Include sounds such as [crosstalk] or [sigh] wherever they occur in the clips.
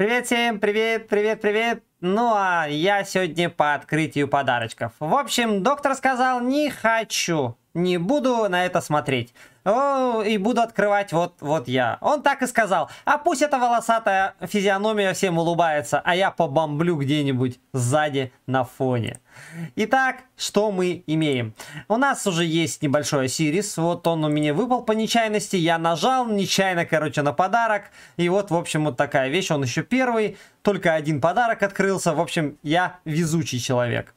Привет всем, привет, привет, привет. Ну а я сегодня по открытию подарочков. В общем, доктор сказал не хочу не буду на это смотреть. О, и буду открывать вот, вот я. Он так и сказал. А пусть эта волосатая физиономия всем улыбается, а я побомблю где-нибудь сзади на фоне. Итак, что мы имеем? У нас уже есть небольшой Осирис. Вот он у меня выпал по нечаянности. Я нажал нечаянно, короче, на подарок. И вот, в общем, вот такая вещь. Он еще первый. Только один подарок открылся. В общем, я везучий человек.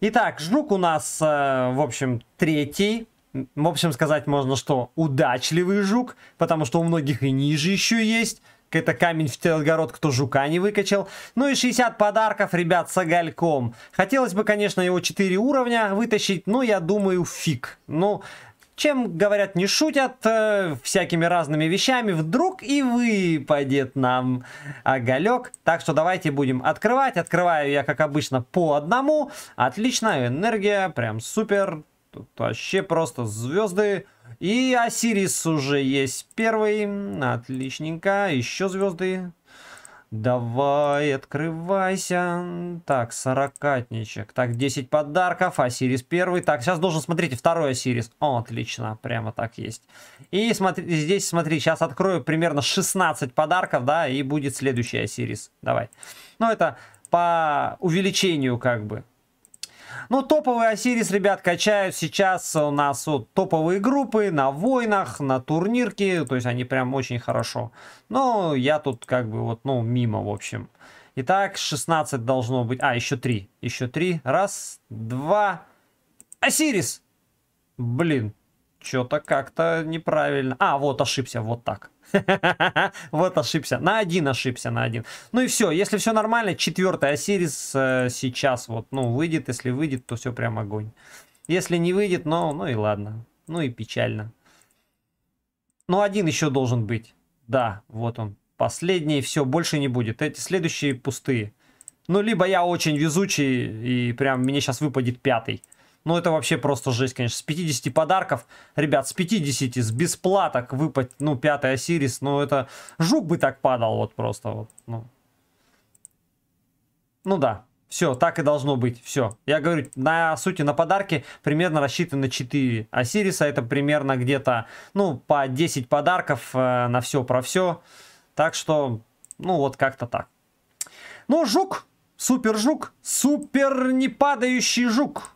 Итак, жук у нас, э, в общем, третий. В общем, сказать можно, что удачливый жук, потому что у многих и ниже еще есть. Это камень в Телгород, кто жука не выкачал. Ну и 60 подарков, ребят, с огольком. Хотелось бы, конечно, его 4 уровня вытащить, но я думаю, фиг. Ну, чем, говорят, не шутят, э, всякими разными вещами, вдруг и выпадет нам оголек. Так что давайте будем открывать. Открываю я, как обычно, по одному. Отличная энергия, прям супер. Тут вообще просто звезды. И Асирис уже есть первый. Отличненько. Еще звезды. Давай, открывайся. Так, сорокатничек. Так, 10 подарков. Асирис первый. Так, сейчас должен, смотрите, второй Асирис. О, отлично, прямо так есть. И смотри, здесь, смотри, сейчас открою примерно 16 подарков, да, и будет следующий Асирис. Давай. Ну, это по увеличению как бы. Ну, топовый Осирис ребят, качают сейчас у нас вот, топовые группы на войнах, на турнирке. То есть они прям очень хорошо. Ну, я тут как бы вот, ну, мимо, в общем. Итак, 16 должно быть. А, еще 3. Еще 3. Раз, два. Осирис, Блин, что-то как-то неправильно. А, вот, ошибся, вот так. [laughs] Вот ошибся. На один ошибся, на один. Ну и все. Если все нормально, четвертая Асирис э, сейчас вот, ну, выйдет. Если выйдет, то все прям огонь. Если не выйдет, ну, ну и ладно. Ну и печально. Ну один еще должен быть. Да, вот он. Последний, все, больше не будет. Эти следующие пустые. Ну, либо я очень везучий, и прям мне сейчас выпадет пятый. Ну, это вообще просто жесть, конечно. С 50 подарков, ребят, с 50, с бесплаток выпад, ну, пятая Сирис, ну, это жук бы так падал вот просто вот, ну. Ну да, все, так и должно быть, все. Я говорю, на сути, на подарки примерно рассчитаны 4. А Сириса это примерно где-то, ну, по 10 подарков э, на все про все. Так что, ну, вот как-то так. Ну, жук, супер жук, супер не падающий жук.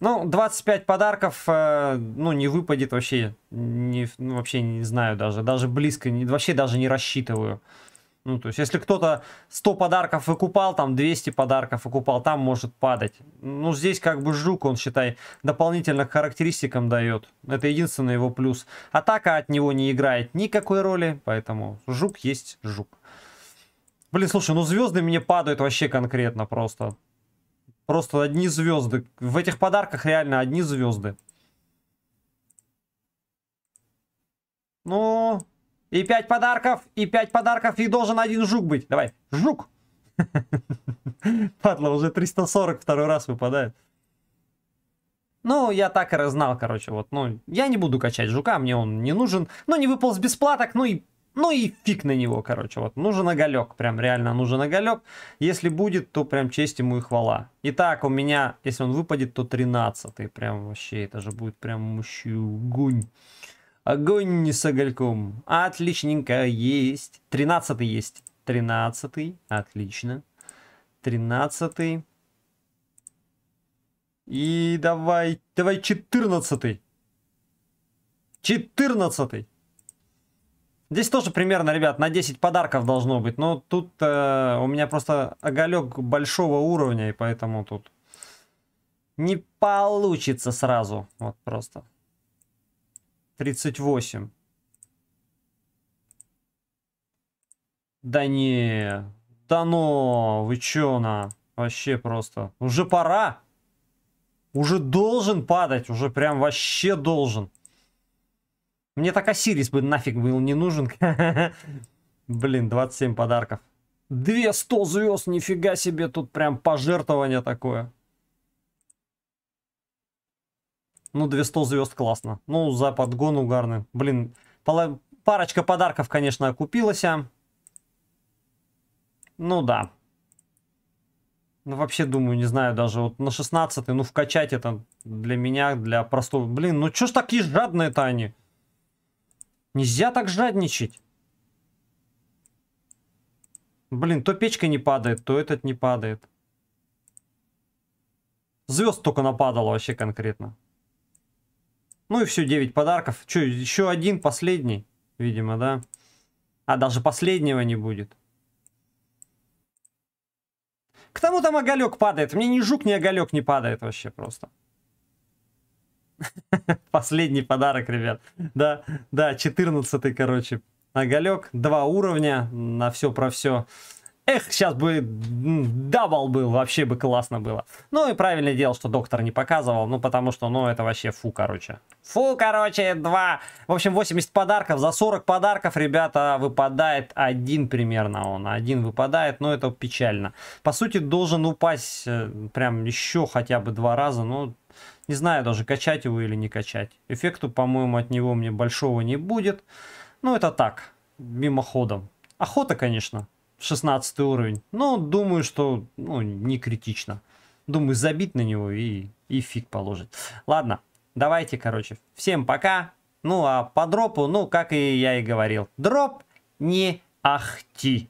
Ну, 25 подарков, э, ну, не выпадет вообще, не, ну, вообще не знаю даже, даже близко, не, вообще даже не рассчитываю. Ну, то есть, если кто-то 100 подарков выкупал, там 200 подарков выкупал, там может падать. Ну, здесь как бы жук, он, считай, дополнительно характеристикам дает. Это единственный его плюс. Атака от него не играет никакой роли, поэтому жук есть жук. Блин, слушай, ну звезды мне падают вообще конкретно просто. Просто одни звезды. В этих подарках реально одни звезды. Ну, и пять подарков, и пять подарков, и должен один жук быть. Давай, жук. [laughs] Падла, уже 340 второй раз выпадает. Ну, я так и разнал, короче, вот, ну, я не буду качать жука, мне он не нужен. Ну, не выпал с бесплаток, ну и ну и фиг на него, короче, вот. Нужен оголек, прям реально нужен оголек. Если будет, то прям честь ему и хвала. Итак, у меня, если он выпадет, то 13 прям вообще, это же будет прям мужчугунь. Огонь не с огоньком. Отличненько, есть. 13 есть. 13 отлично. 13 И давай, давай 14 14 Здесь тоже примерно, ребят, на 10 подарков должно быть. Но тут э, у меня просто оголек большого уровня, и поэтому тут не получится сразу. Вот просто. 38. Да не. Да но вы чё на? Вообще просто. Уже пора. Уже должен падать. Уже прям вообще должен. Мне так Осирис бы нафиг был не нужен. [laughs] Блин, 27 подарков. 200 звезд, нифига себе, тут прям пожертвование такое. Ну, 200 звезд классно. Ну, за подгон угарный. Блин, парочка подарков, конечно, окупилась. А. Ну да. Ну, вообще, думаю, не знаю, даже вот на 16 ну, вкачать это для меня, для простого. Блин, ну чё ж такие жадные-то они? Нельзя так жадничать. Блин, то печка не падает, то этот не падает. Звезд только нападало вообще конкретно. Ну и все, 9 подарков. Че, еще один, последний, видимо, да? А даже последнего не будет. К тому там оголек падает. Мне ни жук, ни оголек не падает вообще просто. [laughs] Последний подарок, ребят. Да, да, 14 короче. Оголек, два уровня, на все про все. Эх, сейчас бы дабл был, вообще бы классно было. Ну и правильное дело, что доктор не показывал, ну потому что, ну это вообще фу, короче. Фу, короче, два. В общем, 80 подарков, за 40 подарков, ребята, выпадает один примерно он. Один выпадает, но это печально. По сути, должен упасть э, прям еще хотя бы два раза, ну не знаю даже, качать его или не качать. Эффекту, по-моему, от него мне большого не будет. Ну, это так, мимоходом. Охота, конечно, 16 уровень. Но думаю, что ну, не критично. Думаю, забить на него и, и фиг положить. Ладно, давайте, короче. Всем пока. Ну, а по дропу, ну, как и я и говорил, дроп не ахти.